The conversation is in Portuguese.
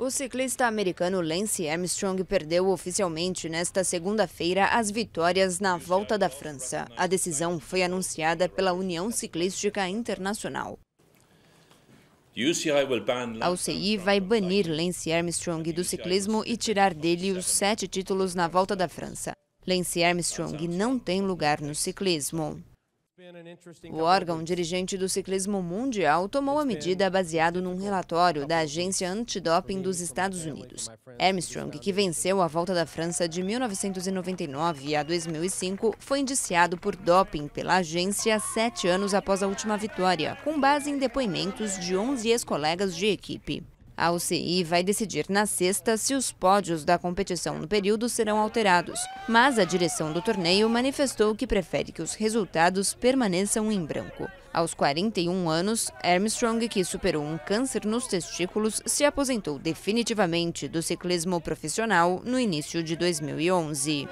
O ciclista americano Lance Armstrong perdeu oficialmente nesta segunda-feira as vitórias na Volta da França. A decisão foi anunciada pela União Ciclística Internacional. A UCI vai banir Lance Armstrong do ciclismo e tirar dele os sete títulos na Volta da França. Lance Armstrong não tem lugar no ciclismo. O órgão dirigente do ciclismo mundial tomou a medida baseado num relatório da agência antidoping dos Estados Unidos. Armstrong, que venceu a volta da França de 1999 a 2005, foi indiciado por doping pela agência sete anos após a última vitória, com base em depoimentos de 11 ex-colegas de equipe. A UCI vai decidir na sexta se os pódios da competição no período serão alterados, mas a direção do torneio manifestou que prefere que os resultados permaneçam em branco. Aos 41 anos, Armstrong, que superou um câncer nos testículos, se aposentou definitivamente do ciclismo profissional no início de 2011.